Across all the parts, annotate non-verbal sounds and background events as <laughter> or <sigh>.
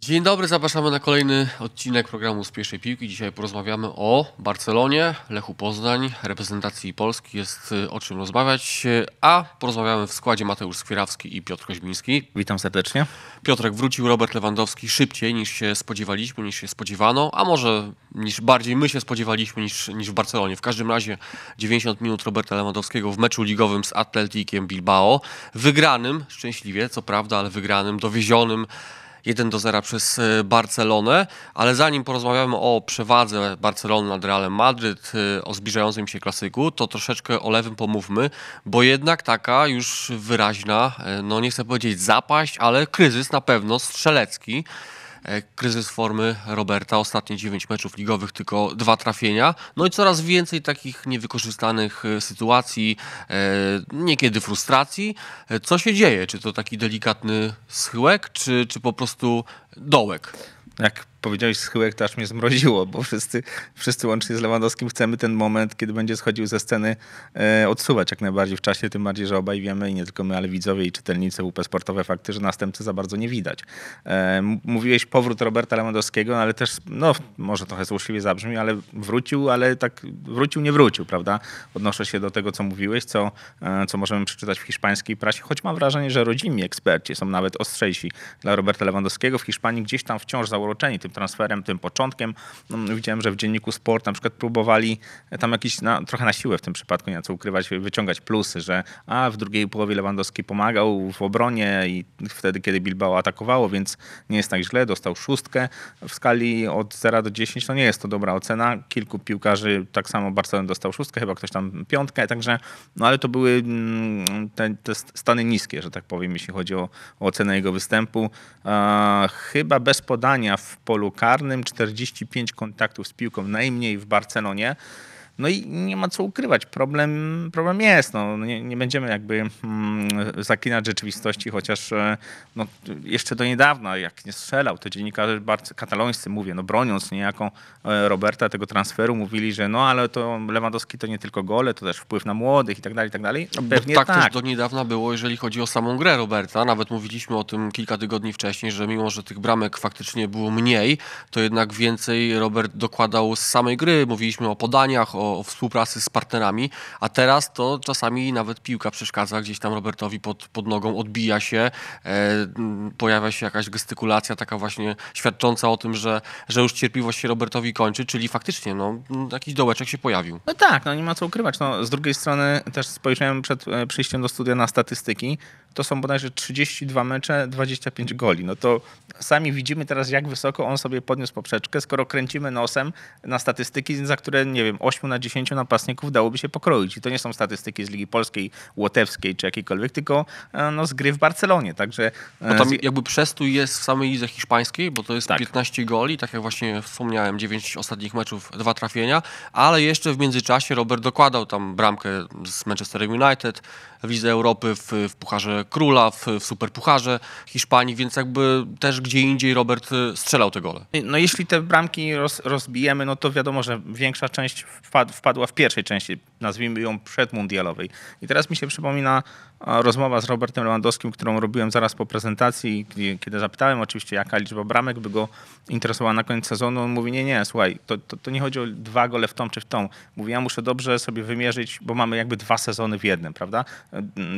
Dzień dobry, zapraszamy na kolejny odcinek programu z pierwszej piłki. Dzisiaj porozmawiamy o Barcelonie, Lechu Poznań, reprezentacji Polski, jest y, o czym rozmawiać, y, a porozmawiamy w składzie Mateusz Skwirawski i Piotr Koźmiński. Witam serdecznie. Piotrek wrócił, Robert Lewandowski szybciej niż się spodziewaliśmy, niż się spodziewano, a może niż bardziej my się spodziewaliśmy niż, niż w Barcelonie. W każdym razie 90 minut Roberta Lewandowskiego w meczu ligowym z Atletikiem Bilbao, wygranym, szczęśliwie co prawda, ale wygranym, dowiezionym 1 do 0 przez e, Barcelonę, ale zanim porozmawiamy o przewadze Barcelony nad Realem Madryt, e, o zbliżającym się klasyku, to troszeczkę o lewym pomówmy, bo jednak taka już wyraźna, e, no nie chcę powiedzieć zapaść, ale kryzys na pewno strzelecki. E, kryzys formy Roberta. Ostatnie 9 meczów ligowych, tylko dwa trafienia. No i coraz więcej takich niewykorzystanych e, sytuacji, e, niekiedy frustracji. Co się dzieje? Czy to taki delikatny schyłek, czy, czy po prostu dołek? Jak powiedziałeś schyłek, to aż mnie zmroziło, bo wszyscy, wszyscy łącznie z Lewandowskim chcemy ten moment, kiedy będzie schodził ze sceny, e, odsuwać jak najbardziej w czasie, tym bardziej, że obaj wiemy, i nie tylko my, ale widzowie i czytelnicy UP Sportowe fakty, że następcy za bardzo nie widać. E, mówiłeś powrót Roberta Lewandowskiego, no ale też, no może trochę złośliwie zabrzmi, ale wrócił, ale tak wrócił, nie wrócił, prawda? Odnoszę się do tego, co mówiłeś, co, e, co możemy przeczytać w hiszpańskiej prasie, choć mam wrażenie, że rodzimi eksperci są nawet ostrzejsi dla Roberta Lewandowskiego w Hiszpanii gdzieś tam wciąż zauroczeni tym tym transferem, tym początkiem. No, widziałem, że w dzienniku Sport na przykład próbowali e, tam jakiś na, trochę na siłę w tym przypadku, nie co ukrywać, wyciągać plusy, że a w drugiej połowie Lewandowski pomagał w obronie i wtedy, kiedy Bilbao atakowało, więc nie jest tak źle, dostał szóstkę. W skali od 0 do 10 to nie jest to dobra ocena. Kilku piłkarzy, tak samo Barcelon dostał szóstkę, chyba ktoś tam piątkę, także, no ale to były mm, te, te stany niskie, że tak powiem, jeśli chodzi o, o ocenę jego występu. E, chyba bez podania w polu polu karnym, 45 kontaktów z piłką, najmniej w Barcelonie. No i nie ma co ukrywać, problem, problem jest. No, nie, nie będziemy jakby mm, zaklinać rzeczywistości, chociaż e, no, jeszcze do niedawna, jak nie strzelał, to dziennikarze bardzo, katalońscy, mówię, no, broniąc niejako e, Roberta tego transferu, mówili, że no ale to Lewandowski to nie tylko gole, to też wpływ na młodych i tak dalej, i tak dalej. No, Pewnie tak, tak też do niedawna było, jeżeli chodzi o samą grę Roberta. Nawet mówiliśmy o tym kilka tygodni wcześniej, że mimo, że tych bramek faktycznie było mniej, to jednak więcej Robert dokładał z samej gry. Mówiliśmy o podaniach, o o, współpracy z partnerami, a teraz to czasami nawet piłka przeszkadza gdzieś tam Robertowi pod, pod nogą, odbija się, e, pojawia się jakaś gestykulacja taka właśnie świadcząca o tym, że, że już cierpliwość się Robertowi kończy, czyli faktycznie no, jakiś dołeczek się pojawił. No tak, no nie ma co ukrywać. No, z drugiej strony też spojrzałem przed e, przyjściem do studia na statystyki. To są bodajże 32 mecze, 25 goli. No to sami widzimy teraz, jak wysoko on sobie podniósł poprzeczkę, skoro kręcimy nosem na statystyki, za które, nie wiem, 8 na na 10 napastników dałoby się pokroić. I to nie są statystyki z Ligi Polskiej, Łotewskiej czy jakiejkolwiek, tylko e, no, z gry w Barcelonie. Także... E, bo tam jakby przestój jest w samej lidze hiszpańskiej, bo to jest tak. 15 goli, tak jak właśnie wspomniałem, 9 ostatnich meczów, dwa trafienia, ale jeszcze w międzyczasie Robert dokładał tam bramkę z Manchester United, Lidze Europy, w, w Pucharze Króla, w, w Superpucharze Hiszpanii, więc jakby też gdzie indziej Robert e, strzelał te gole. No jeśli te bramki roz, rozbijemy, no to wiadomo, że większa część wpadła w pierwszej części, nazwijmy ją przedmundialowej. I teraz mi się przypomina rozmowa z Robertem Lewandowskim, którą robiłem zaraz po prezentacji, kiedy zapytałem oczywiście, jaka liczba bramek by go interesowała na koniec sezonu. On mówi, nie, nie, słuchaj, to, to, to nie chodzi o dwa gole w tą czy w tą. Mówi, ja muszę dobrze sobie wymierzyć, bo mamy jakby dwa sezony w jednym, prawda?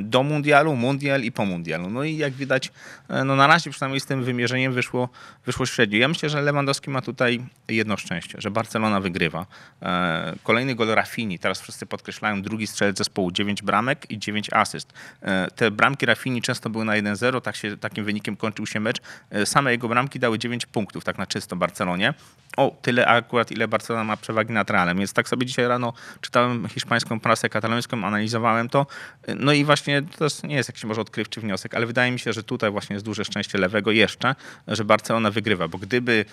Do mundialu, mundial i po mundialu. No i jak widać, e, no na razie przynajmniej z tym wymierzeniem wyszło, wyszło średnio. Ja myślę, że Lewandowski ma tutaj jedno szczęście, że Barcelona wygrywa. E, kolejny Kolejny gol Rafini, teraz wszyscy podkreślają, drugi strzelec zespołu, 9 bramek i 9 asyst. E, te bramki Rafini często były na 1-0, tak się, takim wynikiem kończył się mecz. E, same jego bramki dały 9 punktów, tak na czysto Barcelonie. O, tyle akurat, ile Barcelona ma przewagi nad Realem. Więc tak sobie dzisiaj rano czytałem hiszpańską prasę katalońską, analizowałem to. E, no i właśnie to nie jest jakiś może odkrywczy wniosek, ale wydaje mi się, że tutaj właśnie jest duże szczęście lewego jeszcze, że Barcelona wygrywa, bo gdyby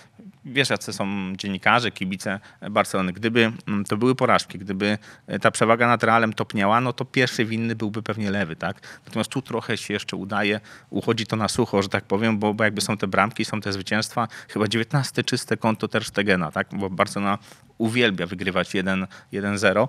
wiesz, jacy są dziennikarze, kibice Barcelony. Gdyby mm, to były porażki, gdyby e, ta przewaga nad Realem topniała, no to pierwszy winny byłby pewnie lewy, tak? Natomiast tu trochę się jeszcze udaje, uchodzi to na sucho, że tak powiem, bo, bo jakby są te bramki, są te zwycięstwa, chyba 19 czyste konto Ter Stegena, tak? Bo Barcelona uwielbia wygrywać 1-0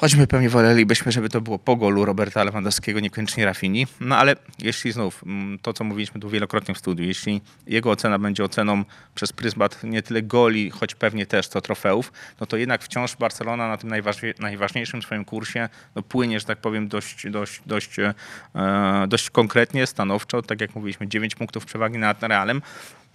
choć my pewnie wolelibyśmy, żeby to było po golu Roberta Lewandowskiego, niekoniecznie Rafini. No ale jeśli znów, mm, to co mówiliśmy tu wielokrotnie w studiu, jeśli jego ocena będzie oceną przez pryzmat nie tyle goli, choć pewnie też co trofeów, no to jednak wciąż Barcelona na tym najważniejszym swoim kursie no płynie, że tak powiem, dość, dość, dość, e, dość konkretnie, stanowczo. Tak jak mówiliśmy, 9 punktów przewagi nad Realem.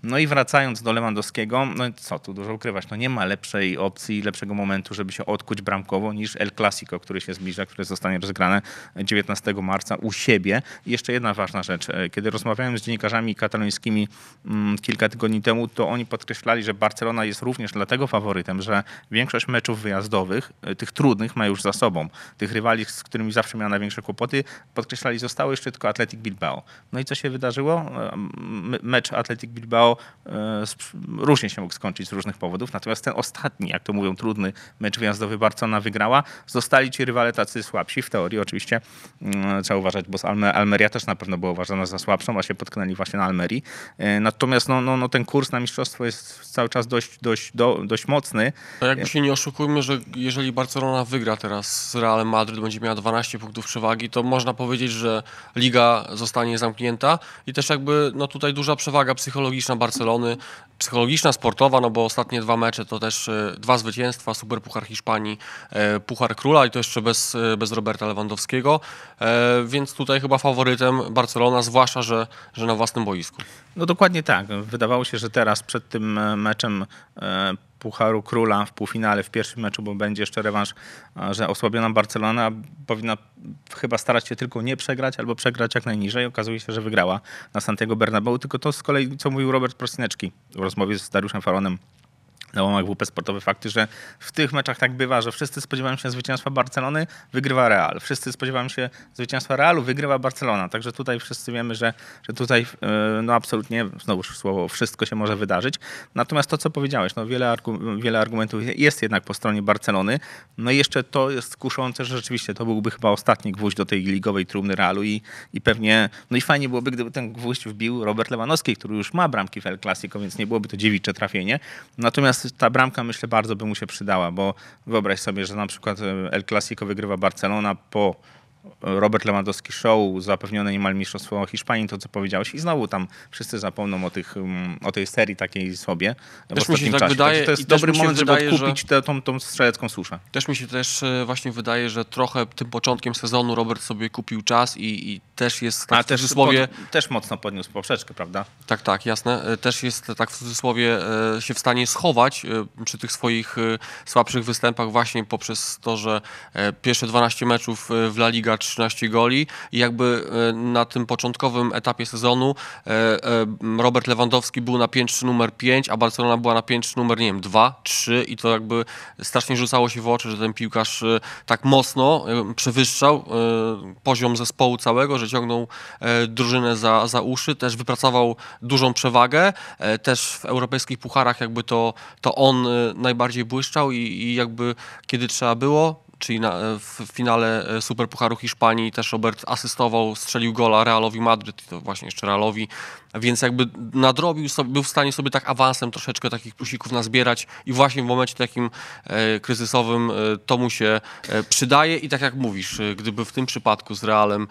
No i wracając do Lewandowskiego, no co tu dużo ukrywać, no nie ma lepszej opcji, lepszego momentu, żeby się odkuć bramkowo niż El Clasico, który się zbliża, który zostanie rozegrane 19 marca u siebie. I jeszcze jedna ważna rzecz. E, kiedy rozmawiałem z dziennikarzami katalońskimi mm, kilka tygodni temu, to oni podkreślali, że Barcelona jest również dlatego faworytem, że większość meczów wyjazdowych, e, tych trudnych, ma już za sobą. Tych rywali, z którymi zawsze miała największe kłopoty, podkreślali, zostało jeszcze tylko Atletic Bilbao. No i co się wydarzyło? E, mecz Atletic Bilbao E, różnie się mógł skończyć z różnych powodów. Natomiast ten ostatni, jak to mówią, trudny mecz wyjazdowy Barcelona wygrała. Zostali ci rywale tacy słabsi. W teorii oczywiście mm, trzeba uważać, bo Almeria też na pewno była uważana za słabszą, a się potknęli właśnie na Almerii. E, natomiast no, no, no, ten kurs na mistrzostwo jest cały czas dość, dość, do, dość mocny. jakby się nie oszukujmy, że jeżeli Barcelona wygra teraz z Realem Madryt, będzie miała 12 punktów przewagi, to można powiedzieć, że liga zostanie zamknięta i też jakby no, tutaj duża przewaga psychologiczna Barcelony, psychologiczna, sportowa, no bo ostatnie dwa mecze to też e, dwa zwycięstwa, Superpuchar Hiszpanii, e, Puchar Króla i to jeszcze bez, e, bez Roberta Lewandowskiego, więc tutaj chyba faworytem Barcelona, zwłaszcza, że, że na własnym boisku. No dokładnie tak. Wydawało się, że teraz przed tym meczem Pucharu Króla w półfinale, w pierwszym meczu, bo będzie jeszcze rewanż, że osłabiona Barcelona powinna chyba starać się tylko nie przegrać albo przegrać jak najniżej. Okazuje się, że wygrała na Santiago Bernabeu, tylko to z kolei, co mówił Robert Prosineczki w rozmowie z Dariuszem Faronem na łamach WP Sportowe fakty, że w tych meczach tak bywa, że wszyscy spodziewają się zwycięstwa Barcelony, wygrywa Real. Wszyscy spodziewają się zwycięstwa Realu, wygrywa Barcelona. Także tutaj wszyscy wiemy, że, że tutaj e, no absolutnie, znowuż słowo, wszystko się może wydarzyć. Natomiast to, co powiedziałeś, no wiele, wiele argumentów jest jednak po stronie Barcelony. No i jeszcze to jest kuszące, że rzeczywiście to byłby chyba ostatni gwóźdź do tej ligowej trumny Realu i, i pewnie, no i fajnie byłoby, gdyby ten gwóźdź wbił Robert Lewandowski, który już ma bramki w El Clasico, więc nie byłoby to dziewicze trafienie. Natomiast ta bramka myślę bardzo by mu się przydała, bo wyobraź sobie, że na przykład e, El Clasico wygrywa Barcelona po Robert Lewandowski Show, zapewnione niemal mistrzostwo Hiszpanii, to co powiedziałeś. I znowu tam wszyscy zapomną o, tych, mm, o tej serii takiej sobie no też mi się tak czasie. Wydaje, tak, to jest dobry moment, wydaje, żeby odkupić że... te, tą, tą strzelecką suszę. Też mi się też e, właśnie wydaje, że trochę tym początkiem sezonu Robert sobie kupił czas i, i też jest tak A w też, cudzysłowie... Pod, też mocno podniósł poprzeczkę, prawda? Tak, tak, jasne. E, też jest e, tak w cudzysłowie się w stanie schować przy tych swoich słabszych występach właśnie poprzez to, że pierwsze 12 meczów w La Liga Liga, 13 goli i jakby e, na tym początkowym etapie sezonu e, e, Robert Lewandowski był na piętrze numer 5, a Barcelona była na piętrze numer, nie wiem, 2, 3 i to jakby strasznie rzucało się w oczy, że ten piłkarz tak mocno przewyższał poziom zespołu całego, że ciągnął drużynę za, za uszy, też wypracował dużą przewagę, też w europejskich pucharach jakby to, to on najbardziej błyszczał i, i jakby kiedy trzeba było, czyli na, e, w finale e, Superpucharu Hiszpanii też Robert asystował, strzelił gola Realowi Madryt i to właśnie jeszcze Realowi, więc jakby nadrobił, sobie, był w stanie sobie tak awansem troszeczkę takich plusików nazbierać i właśnie w momencie takim e, kryzysowym e, to mu się e, przydaje i tak jak mówisz, e, gdyby w tym przypadku z Realem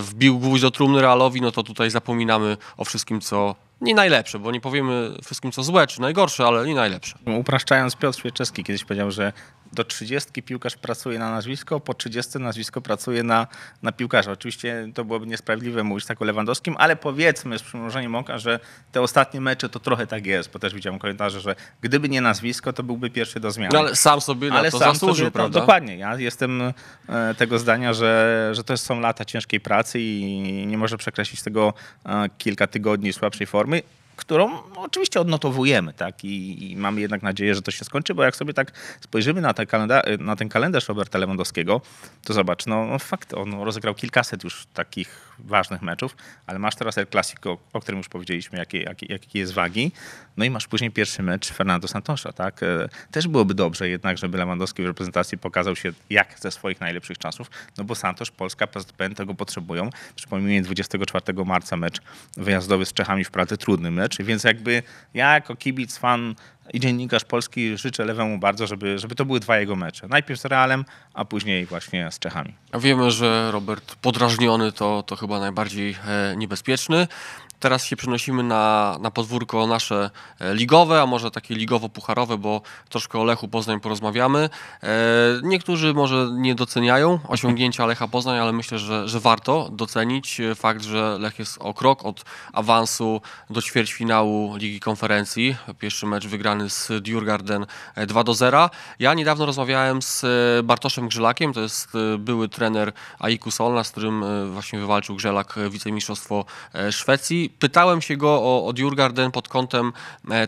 wbił gwóźdź do trumny Realowi, no to tutaj zapominamy o wszystkim, co nie najlepsze, bo nie powiemy wszystkim, co złe czy najgorsze, ale nie najlepsze. Upraszczając, Piotr Świeczewski kiedyś powiedział, że do 30 piłkarz pracuje na nazwisko, po 30 nazwisko pracuje na, na piłkarza. Oczywiście to byłoby niesprawiedliwe mówić tak o Lewandowskim, ale powiedzmy z przymrużeniem oka, że te ostatnie mecze to trochę tak jest, bo też widziałem komentarze, że gdyby nie nazwisko, to byłby pierwszy do zmian. No ale sam sobie ale to sam zasłużył, sobie, prawda? dokładnie. Ja jestem e, tego zdania, że, że to są lata ciężkiej pracy i nie może przekreślić tego e, kilka tygodni słabszej formy którą oczywiście odnotowujemy, tak? I, I, mamy jednak nadzieję, że to się skończy, bo jak sobie tak spojrzymy na ten, kalenda, y, na ten kalendarz Roberta Lewandowskiego, to zobacz, no, no fakt, on rozegrał kilkaset już takich ważnych meczów, ale masz teraz El Clasico, o którym już powiedzieliśmy, jakie, jakie, jakie jest wagi, no i masz później pierwszy mecz Fernando Santosza, tak? Y, też byłoby dobrze jednak, żeby Lewandowski w reprezentacji pokazał się jak ze swoich najlepszych czasów, no bo Santosz, Polska, PZPN tego potrzebują. Przypomnijmy 24 marca mecz wyjazdowy z Czechami w Pradze, trudny mecz, rzeczy, więc jakby ja jako kibic, fan i dziennikarz polski życzę Lewemu bardzo, żeby, żeby to były dwa jego mecze. Najpierw z Realem, a później właśnie z Czechami. Wiemy, że Robert podrażniony to, to chyba najbardziej e, niebezpieczny. Teraz się przenosimy na, na podwórko nasze e, ligowe, a może takie ligowo-pucharowe, bo troszkę o Lechu Poznań porozmawiamy. E, niektórzy może nie doceniają osiągnięcia Lecha Poznań, ale myślę, że, że warto docenić fakt, że Lech jest o krok od awansu do ćwierćfinału Ligi Konferencji. Pierwszy mecz wygrany wygrany z Djurgarden 2 e, do 0. Ja niedawno rozmawiałem z e, Bartoszem Grzelakiem, to jest e, były trener Aiku Solna, z którym właśnie wywalczył Grzelak wicemistrzostwo Szwecji. Pytałem się go o, o Djurgarden pod kątem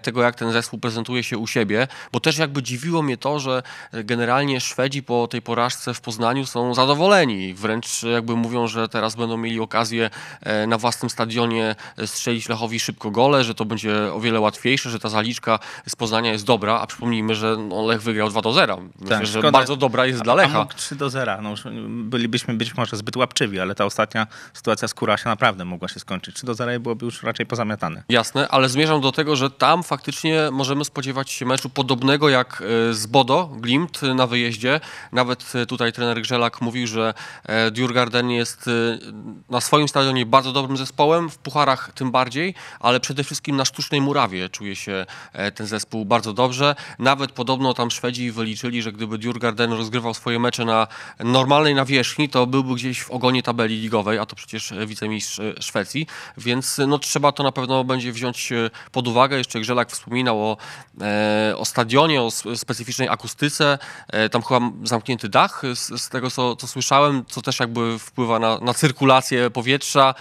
tego, jak ten zespół prezentuje się u siebie, bo też jakby dziwiło mnie to, że generalnie Szwedzi po tej porażce w Poznaniu są zadowoleni. Wręcz jakby mówią, że teraz będą mieli okazję na własnym stadionie strzelić Lechowi szybko gole, że to będzie o wiele łatwiejsze, że ta zaliczka z Poznania jest dobra, a przypomnijmy, że no Lech wygrał 2 do 0. Myślę, tak, że szkoda, bardzo dobra jest a, dla Lecha. A mógł 3 do 0. No bylibyśmy być może zbyt łapczywi, ale ta ostatnia sytuacja z Kurasia naprawdę mogła się skończyć. 3 do 0 byłoby już raczej pozamiatane. Jasne, ale zmierzam do tego, że tam faktycznie możemy spodziewać się meczu podobnego jak e, z Bodo, Glimt e, na wyjeździe. Nawet e, tutaj trener Grzelak mówił, że Djurgarden jest na swoim stadionie bardzo dobrym zespołem, w pucharach tym bardziej, ale przede wszystkim na sztucznej murawie czuje się ten zespół zespół bardzo dobrze. Nawet podobno tam Szwedzi wyliczyli, że gdyby Djurgarden rozgrywał swoje mecze na normalnej nawierzchni, to byłby gdzieś w ogonie tabeli ligowej, a to przecież wicemistrz Szwecji, więc no, trzeba to na pewno będzie wziąć e, pod uwagę. Jeszcze Grzelak wspominał o, e, o stadionie, o specyficznej akustyce. E, tam chyba zamknięty dach, z, z tego co, co, słyszałem, co też jakby wpływa na, na cyrkulację powietrza.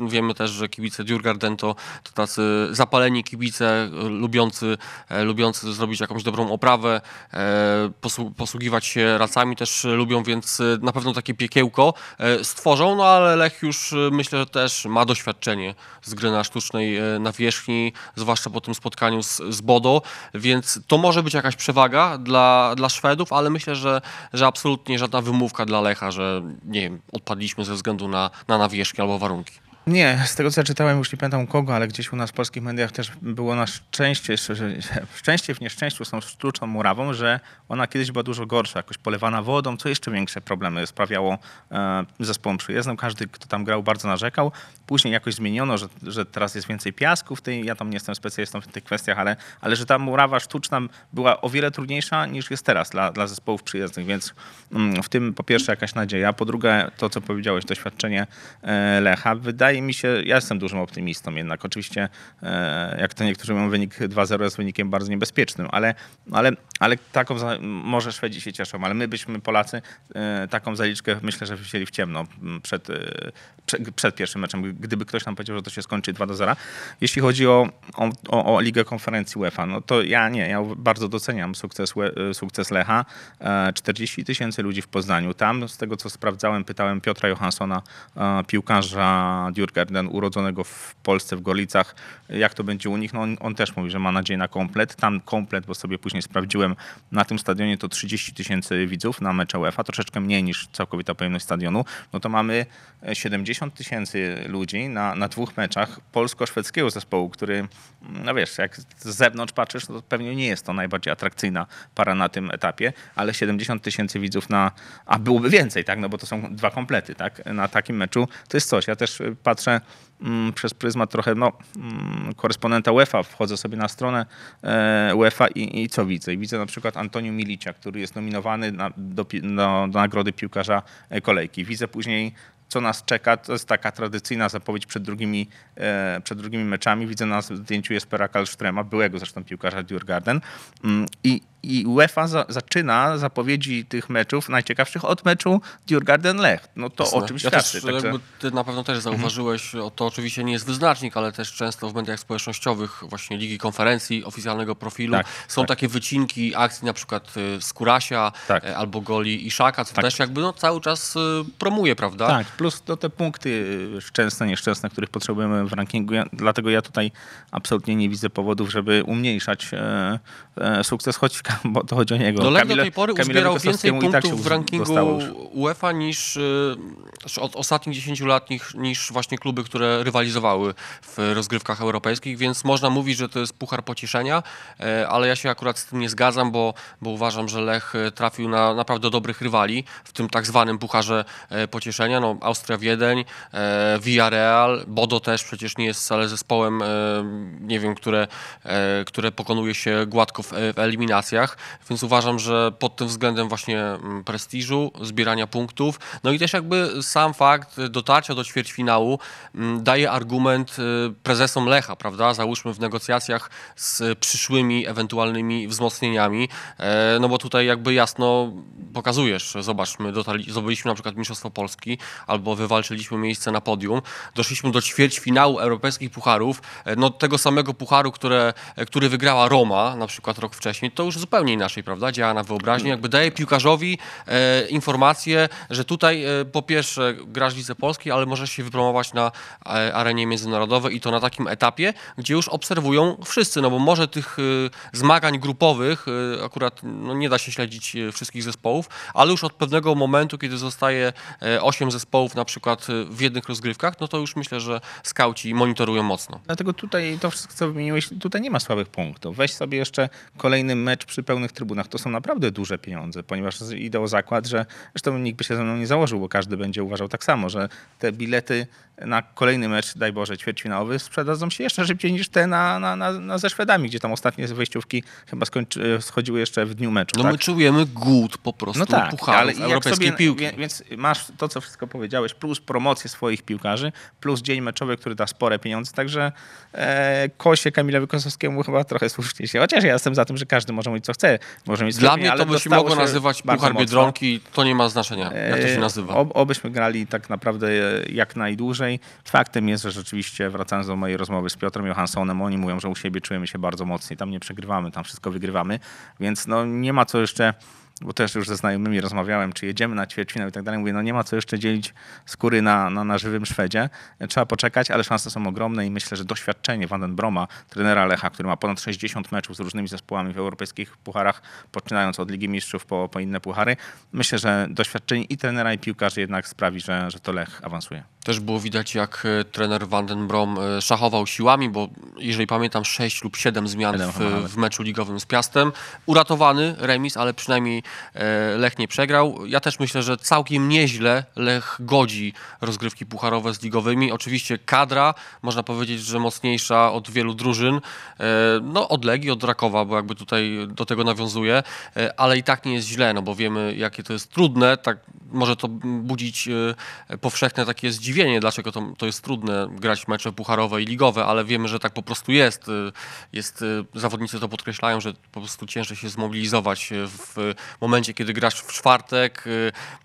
Wiemy też, że kibice Djurgarden to, to tacy zapaleni kibice lubiący lubiący, e, lubiący zrobić jakąś dobrą oprawę, e, posługiwać się racami też lubią, więc e, na pewno takie piekiełko stworzą, no ale Lech już myślę, że też ma doświadczenie z gry na sztucznej nawierzchni, zwłaszcza po tym spotkaniu z, z Bodo, więc to może być jakaś przewaga dla, dla Szwedów, ale myślę, że, że absolutnie żadna wymówka dla Lecha, że nie wiem, odpadliśmy ze względu na, na nawierzchnię albo warunki. Nie, z tego co ja czytałem, już nie pamiętam kogo, ale gdzieś u nas w polskich mediach też było na szczęście, że, <laughs> szczęście w nieszczęściu są sztuczną murawą, że ona kiedyś była dużo gorsza, jakoś polewana wodą, co jeszcze większe problemy sprawiało e, zespołom przyjezdnym. Każdy, kto tam grał, bardzo narzekał. Później jakoś zmieniono, że, że teraz jest więcej piasku w tej, ja tam nie jestem specjalistą w tych kwestiach, ale, ale że ta murawa sztuczna była o wiele trudniejsza niż jest teraz dla, dla zespołów przyjezdnych, więc mm, w tym po pierwsze jakaś nadzieja, po drugie to, co powiedziałeś, doświadczenie e, Lecha. Wydaje wydaje mi się, ja jestem dużym optymistą jednak. Oczywiście, e, jak to niektórzy mówią, wynik 2-0 jest wynikiem bardzo niebezpiecznym, ale, ale, ale taką, może Szwedzi się cieszą, ale my byśmy Polacy e, taką zaliczkę myślę, że wzięli w ciemno przed, e, przed, przed pierwszym meczem, gdyby ktoś nam powiedział, że to się skończy 2-0. Jeśli chodzi o, o, o Ligę Konferencji UEFA, no to ja nie, ja bardzo doceniam sukces, sukces Lecha. 40 tysięcy ludzi w Poznaniu. Tam, z tego co sprawdzałem, pytałem Piotra Johanssona, piłkarza Djurgarden, urodzonego w Polsce, w Gorlicach, jak to będzie u nich. No on, on, też mówi, że ma nadzieję na komplet. Tam komplet, bo sobie później sprawdziłem, na tym stadionie to 30 tysięcy widzów na mecze UEFA, troszeczkę mniej niż całkowita pojemność stadionu. No to mamy 70 e, tysięcy ludzi na, na dwóch meczach polsko-szwedzkiego zespołu, który, no wiesz, jak z zewnątrz patrzysz, no to pewnie nie jest to najbardziej atrakcyjna para na tym etapie, ale 70 tysięcy widzów na, a byłoby więcej, tak, no bo to są dwa komplety, tak, na takim meczu to jest coś. Ja też e, patrzę mm, przez pryzmat trochę no, mm, korespondenta UEFA, wchodzę sobie na stronę e, UEFA i, i co widzę? widzę na przykład Antoniu Milicia, który jest nominowany na, do, do, do nagrody piłkarza e, kolejki. Widzę później co nas czeka, to jest taka tradycyjna zapowiedź przed drugimi, e, przed drugimi meczami. Widzę na zdjęciu Jespera Kalsztrema, byłego zresztą piłkarza Djurgarden. Mm, I i UEFA za, zaczyna zapowiedzi tych meczów, najciekawszych, od meczu Djurgarden Lech. No to Jasne. o czym świadczy. także... Ty na pewno też zauważyłeś, mhm. to oczywiście nie jest wyznacznik, ale też często w mediach społecznościowych właśnie Ligi Konferencji, oficjalnego profilu, tak, są tak. takie wycinki akcji na przykład Skurasia y, tak. Y, albo goli Iszaka, co tak. też jakby no, cały czas y, promuje, prawda? Tak, plus to te punkty szczęsne, nieszczęsne, których potrzebujemy w rankingu, dlatego ja tutaj absolutnie nie widzę powodów, żeby umniejszać e, e, sukces, choć <laughs> bo to chodzi o niego. No Lech Kamil, do tej pory Kamilowi uzbierał więcej tak punktów tak w rankingu UEFA niż yy, od ostatnich 10 lat niż, właśnie kluby, które rywalizowały w rozgrywkach europejskich, więc można mówić, że to jest puchar pocieszenia, yy, ale ja się akurat z tym nie zgadzam, bo, bo uważam, że Lech e, trafił na naprawdę dobrych rywali w tym tak zwanym pucharze yy, pocieszenia. No, Austria Wiedeń, Villarreal, Bodo też przecież nie jest wcale zespołem, nie wiem, które, które pokonuje się gładko w, w eliminacjach więc uważam, że pod tym względem właśnie mm, prestiżu, zbierania punktów, no i też jakby sam fakt dotarcia do ćwierćfinału mm, daje argument y, prezesom Lecha, prawda, załóżmy w negocjacjach z przyszłymi ewentualnymi wzmocnieniami, e, no bo tutaj jakby jasno pokazujesz, zobacz, my dotarli, zdobyliśmy na przykład Mistrzostwo Polski albo wywalczyliśmy miejsce na podium, doszliśmy do ćwierćfinału europejskich pucharów, e, no tego samego pucharu, które, e, który wygrała Roma na przykład rok wcześniej, to już zupełnie inaczej, prawda? Działa na wyobraźni, jakby daje piłkarzowi e, informację, że tutaj e, po pierwsze grasz w Lidze Polskiej, ale możesz się wypromować na e, arenie międzynarodowej i to na takim etapie, gdzie już obserwują wszyscy, no bo może tych e, zmagań grupowych e, akurat no, nie da się śledzić e, wszystkich zespołów, ale już od pewnego momentu, kiedy zostaje osiem zespołów na przykład w jednych rozgrywkach, no to już myślę, że skauci monitorują mocno. Dlatego tutaj to wszystko, co wymieniłeś, tutaj nie ma słabych punktów. Weź sobie jeszcze kolejny mecz przy przy pełnych trybunach to są naprawdę duże pieniądze, ponieważ idę o zakład, że zresztą nikt by się ze mną nie założył, bo każdy będzie uważał tak samo, że te bilety na kolejny mecz, daj Boże, ćwierćfinałowy sprzedadzą się jeszcze szybciej niż te na, na, na, na ze Szwedami, gdzie tam ostatnie wejściówki chyba skończy, schodziły jeszcze w dniu meczu. No tak? my czujemy głód po prostu no tak, ale europejskiej sobie, piłki. Więc masz to, co wszystko powiedziałeś, plus promocję swoich piłkarzy, plus dzień meczowy, który da spore pieniądze, także e, kosie Kamilowi Kosowskiemu chyba trochę słusznie się, chociaż ja jestem za tym, że każdy może mieć co chce. Może mieć Dla mnie to się mogło nazywać puchar Biedronki, to nie ma znaczenia, jak to e, się nazywa. Obyśmy grali tak naprawdę e, jak najdłużej. Faktem jest, że rzeczywiście, wracając do mojej rozmowy z Piotrem Johanssonem, oni mówią, że u siebie czujemy się bardzo mocni, tam nie przegrywamy, tam wszystko wygrywamy, więc no, nie ma co jeszcze bo też już ze znajomymi rozmawiałem, czy jedziemy na ćwierćfinał i tak dalej. Mówię, no nie ma co jeszcze dzielić skóry na, na, na żywym Szwedzie. Trzeba poczekać, ale szanse są ogromne i myślę, że doświadczenie Van Broma, trenera Lecha, który ma ponad 60 meczów z różnymi zespołami w europejskich pucharach, poczynając od Ligi Mistrzów po, po inne puchary, myślę, że doświadczenie i trenera, i piłkarzy jednak sprawi, że, że to Lech awansuje. Też było widać, jak e, trener Vandenbrom e, szachował siłami, bo jeżeli pamiętam, 6 lub 7 zmian w, w, meczu ligowym z Piastem. Uratowany remis, ale przynajmniej e, Lech nie przegrał. Ja też myślę, że całkiem nieźle Lech godzi rozgrywki pucharowe z ligowymi. Oczywiście kadra, można powiedzieć, że mocniejsza od wielu drużyn. No, od Legii, od Rakowa, bo jakby tutaj do tego nawiązuje, ale i tak nie jest źle, no bo wiemy, jakie to jest trudne. Tak może to budzić powszechne takie zdziwienie dlaczego to, to jest trudne grać mecze pucharowe i ligowe, ale wiemy, że tak po prostu jest. Y, jest. Y, zawodnicy to podkreślają, że po prostu ciężko się zmobilizować y, w momencie, kiedy grasz w czwartek,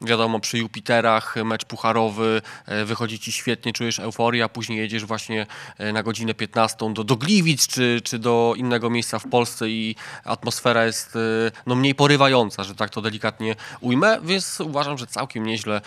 wiadomo, przy Jupiterach, mecz pucharowy, wychodzi ci świetnie, czujesz euforię, a później jedziesz właśnie na godzinę 15 do, do Gliwic czy, czy do innego miejsca w Polsce i atmosfera jest no, mniej porywająca, że tak to delikatnie ujmę, więc uważam, że całkiem nieźle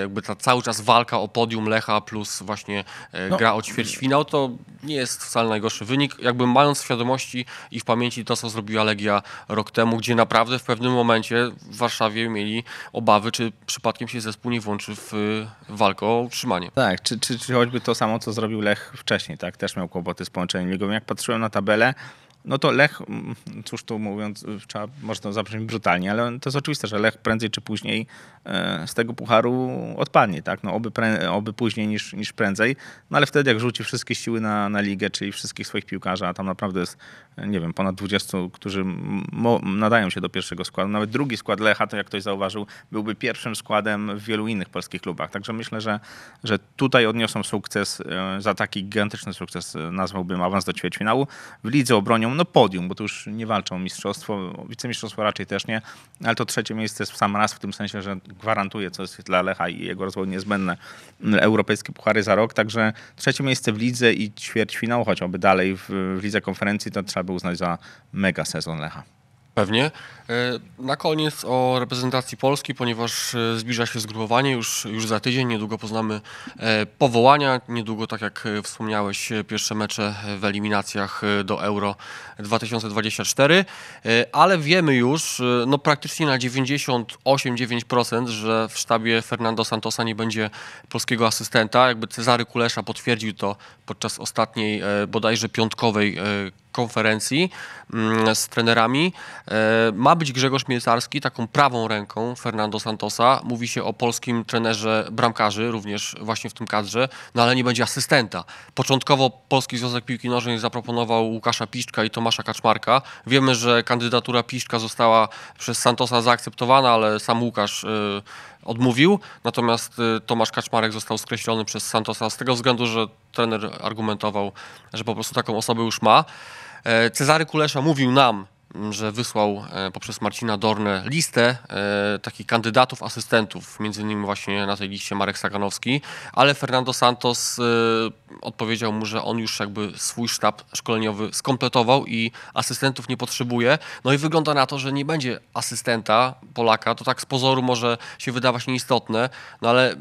jakby ta cały czas walka o podium podium Lecha plus właśnie e, no. gra o ćwierćfinał, to nie jest wcale najgorszy wynik. Jakby mając w świadomości i w pamięci to, co zrobiła Legia rok temu, gdzie naprawdę w pewnym momencie w Warszawie mieli obawy, czy przypadkiem się zespół nie włączy w e, walkę o utrzymanie. Tak, czy, czy, czy choćby to samo, co zrobił Lech wcześniej, tak? Też miał kłopoty z połączeniem ligowym. Jak patrzyłem na tabelę, no to Lech, mm, cóż tu mówiąc, y, trzeba, może to zabrzmi brutalnie, ale to jest oczywiste, że Lech prędzej czy później e, z tego pucharu odpadnie, tak? No oby, oby później niż, niż prędzej, no ale wtedy jak rzuci wszystkie siły na, na ligę, czyli wszystkich swoich piłkarzy, a tam naprawdę jest, e, nie wiem, ponad 20, którzy mo, nadają się do pierwszego składu, nawet drugi skład Lecha, to jak ktoś zauważył, byłby pierwszym składem w wielu innych polskich klubach, także myślę, że, że tutaj odniosą sukces, e, za taki gigantyczny sukces nazwałbym awans do ćwierćfinału, w lidze obronią no podium, bo to już nie walczą o mistrzostwo, wicemistrzostwo raczej też nie, ale to trzecie miejsce jest w sam raz w tym sensie, że gwarantuje, co jest dla Lecha i jego rozwoju niezbędne, mm, europejskie puchary za rok, także trzecie miejsce w lidze i ćwierćfinał, chociażby dalej w, w lidze konferencji, to trzeba by uznać za mega sezon Lecha. Pewnie. E, na koniec o reprezentacji Polski, ponieważ e, zbliża się zgrupowanie już, już za tydzień. Niedługo poznamy e, powołania. Niedługo, tak jak wspomniałeś, pierwsze mecze w eliminacjach do Euro 2024. Ale wiemy już, no praktycznie na 98-9%, że w sztabie Fernando Santosa nie będzie polskiego asystenta. Jakby Cezary Kulesza potwierdził to podczas ostatniej, bodajże piątkowej konferencji mm, z trenerami. E, ma być Grzegorz Mielcarski taką prawą ręką Fernando Santosa. Mówi się o polskim trenerze bramkarzy, również właśnie w tym kadrze, no ale nie będzie asystenta. Początkowo Polski Związek Piłki Nożnej zaproponował Łukasza Piszczka i Tomasza Kaczmarka. Wiemy, że kandydatura Piszczka została przez Santosa zaakceptowana, ale sam Łukasz e, odmówił, natomiast y, Tomasz Kaczmarek został skreślony przez Santosa z tego względu, że trener argumentował, że po prostu taką osobę już ma. E, Cezary Kulesza mówił nam, że wysłał e, poprzez Marcina Dornę listę e, takich kandydatów, asystentów, między innymi właśnie na tej liście Marek Saganowski, ale Fernando Santos e, odpowiedział mu, że on już jakby swój sztab szkoleniowy skompletował i asystentów nie potrzebuje. No i wygląda na to, że nie będzie asystenta Polaka. To tak z pozoru może się wydawać nieistotne, no ale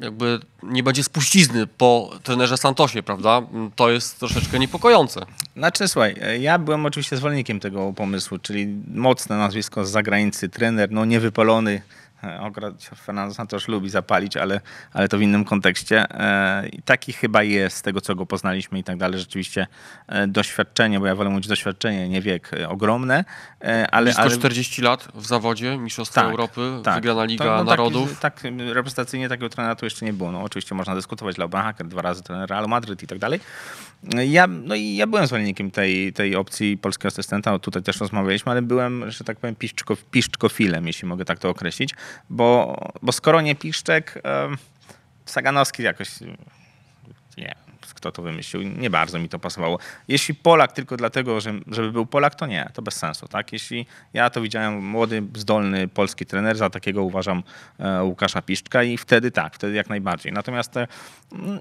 jakby nie będzie spuścizny po trenerze Santosie, prawda? To jest troszeczkę niepokojące. Znaczy, słuchaj, ja byłem oczywiście zwolennikiem tego pomysłu, czyli mocne nazwisko z zagranicy, trener, no niewypalony, E, Ograd Fernando też lubi zapalić, ale, ale to w innym kontekście. E, I taki chyba jest, z tego co go poznaliśmy i tak dalej. Rzeczywiście e, doświadczenie, bo ja wolę mówić doświadczenie, nie wiek, ogromne. Ale, ale... 40 lat w zawodzie, Mistrzostwa tak, Europy, tak. wygrana Liga to, no, Narodów. Tak, tak, reprezentacyjnie takiego trenera tu jeszcze nie było. No, oczywiście można dyskutować, Hacker dwa razy trener Real Madryt i tak dalej. Ja, no, ja byłem zwolennikiem tej, tej opcji polskiego asystenta, tutaj też rozmawialiśmy, ale byłem, że tak powiem, piszczko, piszczkofilem, jeśli mogę tak to określić bo, bo skoro nie Piszczek, Saganowski jakoś, nie kto to wymyślił, nie bardzo mi to pasowało. Jeśli Polak tylko dlatego, że, żeby był Polak, to nie, to bez sensu, tak? Jeśli ja to widziałem, młody, zdolny polski trener, za takiego uważam e, Łukasza Piszczka i wtedy tak, wtedy jak najbardziej. Natomiast e,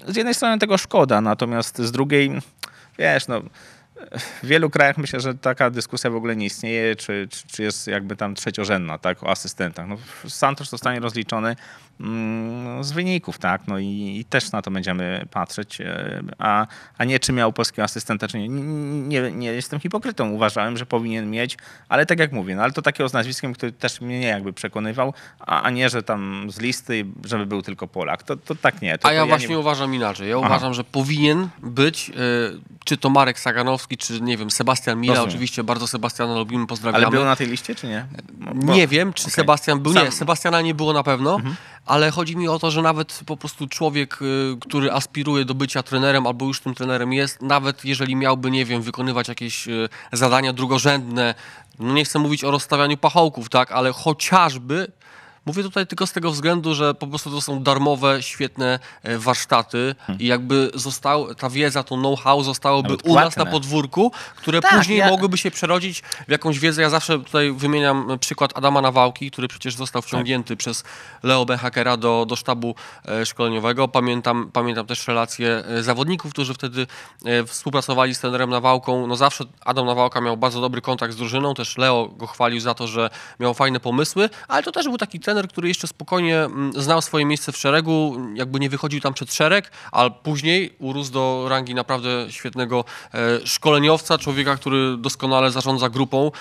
z jednej strony tego szkoda, natomiast z drugiej, wiesz, no w wielu krajach myślę, że taka dyskusja w ogóle nie istnieje, czy, czy, czy jest jakby tam trzeciorzędna, tak, o asystentach. No, Santos zostanie rozliczony mm, z wyników, tak, no i, i, też na to będziemy patrzeć, e, a, a nie czy miał polskiego asystenta, czy nie. nie. Nie jestem hipokrytą, uważałem, że powinien mieć, ale tak jak mówię, no ale to takie z nazwiskiem, który też mnie nie jakby przekonywał, a, a nie, że tam z listy, żeby był tylko Polak, to, to tak nie. To, a ja, ja właśnie nie... uważam inaczej, ja Aha. uważam, że powinien być, e, czy to Marek Saganowski, Kwiatkowski, czy nie wiem, Sebastian Mila, Rozumiem. oczywiście bardzo Sebastiana lubimy, pozdrawiamy. Ale był na tej liście, czy nie? Bo... Nie wiem, czy okay. Sebastian był, Sam... nie, Sebastiana nie było na pewno, mhm. ale chodzi mi o to, że nawet po prostu człowiek, y, który aspiruje do bycia trenerem albo już tym trenerem jest, nawet jeżeli miałby, nie wiem, wykonywać jakieś y, zadania drugorzędne, no nie chcę mówić o rozstawianiu pachołków, tak, ale chociażby Mówię tutaj tylko z tego względu, że po prostu to są darmowe, świetne e, warsztaty hmm. i jakby został, ta wiedza, to know-how zostałoby u nas na podwórku, które tak, później ja... mogłyby się przerodzić w jakąś wiedzę. Ja zawsze tutaj wymieniam e, przykład Adama Nawałki, który przecież został tak. wciągnięty tak. przez Leo Behakera Hackera do, do sztabu e, szkoleniowego. Pamiętam, pamiętam też relacje zawodników, którzy wtedy współpracowali z trenerem Nawałką. No zawsze Adam Nawałka miał bardzo dobry kontakt z drużyną, też Leo go chwalił za to, że miał fajne pomysły, ale to też był taki trener, trener, który jeszcze spokojnie mm, znał swoje miejsce w szeregu, jakby nie wychodził tam przed szereg, ale później urósł do rangi naprawdę świetnego e, szkoleniowca, człowieka, który doskonale zarządza grupą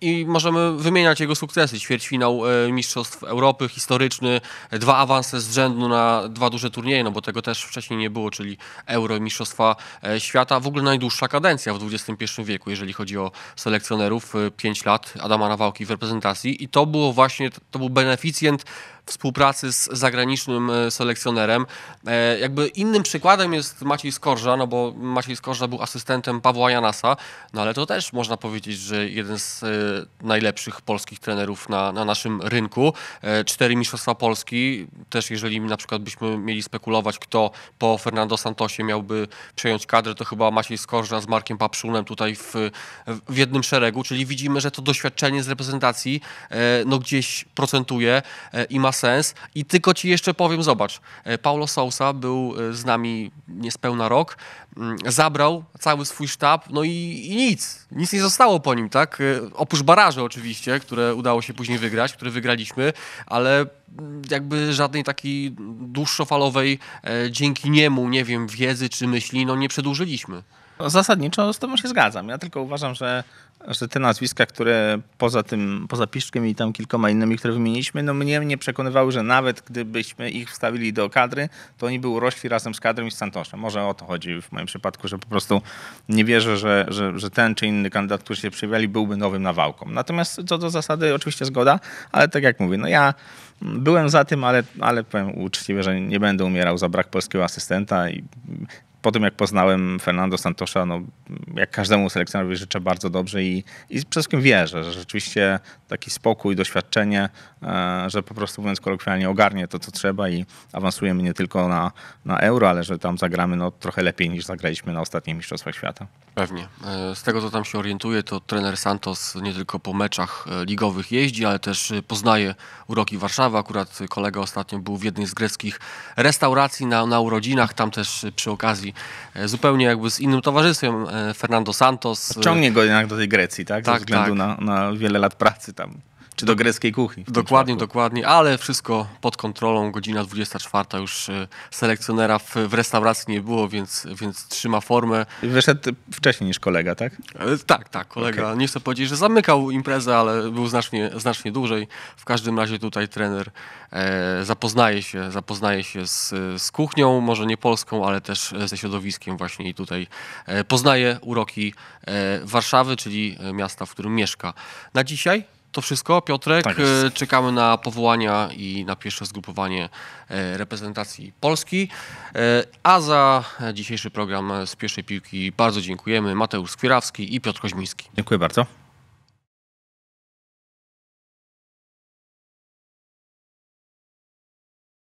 i możemy wymieniać jego sukcesy. Ćwierćfinał e, Mistrzostw Europy, historyczny, e, dwa awanse z rzędu na dwa duże turnieje, no bo tego też wcześniej nie było, czyli Euro i Mistrzostwa Świata. W ogóle najdłuższa kadencja w XXI wieku, jeżeli chodzi o selekcjonerów, 5 lat Adama Nawałki w reprezentacji i to było właśnie, to był benefic effizient współpracy z zagranicznym e, selekcjonerem. E, jakby innym przykładem jest Maciej Skorża, no bo Maciej Skorża był asystentem Pawła Janasa, no ale to też można powiedzieć, że jeden z e, najlepszych polskich trenerów na, na naszym rynku. Cztery Mistrzostwa Polski, też jeżeli na przykład byśmy mieli spekulować, kto po Fernando Santosie miałby przejąć kadrę, to chyba Maciej Skorża z Markiem Papszunem tutaj w, w jednym szeregu, czyli widzimy, że to doświadczenie z reprezentacji no gdzieś procentuje i ma sens. I tylko ci jeszcze powiem, zobacz, e, Paulo Sousa był e, z nami niespełna rok, mm, zabrał cały swój sztab, no i, i nic, nic nie zostało po nim, tak? E, oprócz baraży oczywiście, które udało się później wygrać, które wygraliśmy, ale mm, jakby żadnej takiej dłuższofalowej dzięki niemu, nie wiem, wiedzy czy myśli, no nie przedłużyliśmy zasadniczo z tobą się zgadzam. Ja tylko uważam, że, że te nazwiska, które poza tym, poza Piszczkiem i tam kilkoma innymi, które wymieniliśmy, no mnie nie przekonywały, że nawet gdybyśmy ich wstawili do kadry, to oni by urośli razem z kadrem i z Santoszem. Może o to chodzi w moim przypadku, że po prostu nie wierzę, że, że, że ten czy inny kandydat, który się przywiali, byłby nowym nawałką. Natomiast co do zasady oczywiście zgoda, ale tak jak mówię, no ja byłem za tym, ale, ale powiem uczciwie, że nie będę umierał za brak polskiego asystenta i po tym jak poznałem Fernando Santosza, no, jak każdemu selekcjonerowi życzę bardzo dobrze i, i przede wszystkim wierzę, że rzeczywiście taki spokój, doświadczenie, e, że po prostu mówiąc kolokwialnie ogarnie to, co trzeba i awansujemy nie tylko na, na euro, ale że tam zagramy no, trochę lepiej niż zagraliśmy na ostatnich Mistrzostwach Świata. Pewnie. E, z tego co tam się orientuje, to trener Santos nie tylko po meczach e, ligowych jeździ, ale też e, poznaje uroki Warszawy. Akurat kolega ostatnio był w jednej z greckich restauracji na, na urodzinach, tam też przy okazji zupełnie jakby z innym towarzystwem Fernando Santos. Ciągnie go jednak do tej Grecji, tak? Ze tak, względu tak. Na, na wiele lat pracy tam. Czy do greckiej kuchni. Dokładnie, przypadku. dokładnie, ale wszystko pod kontrolą. Godzina 24 już e, selekcjonera w, w, restauracji nie było, więc, więc trzyma formę. Wyszedł wcześniej niż kolega, tak? E, tak, tak. Kolega, okay. nie chcę powiedzieć, że zamykał imprezę, ale był znacznie, znacznie dłużej. W każdym razie tutaj trener e, zapoznaje się, zapoznaje się z, z kuchnią, może nie polską, ale też e, ze środowiskiem właśnie i tutaj e, poznaje uroki e, Warszawy, czyli miasta, w którym mieszka. Na dzisiaj to wszystko, Piotrek. Tak e, Czekamy na powołania i na pierwsze zgrupowanie e, reprezentacji Polski. E, a za dzisiejszy program z pierwszej piłki bardzo dziękujemy. Mateusz Kwirawski i Piotr Koźmiński. Dziękuję bardzo.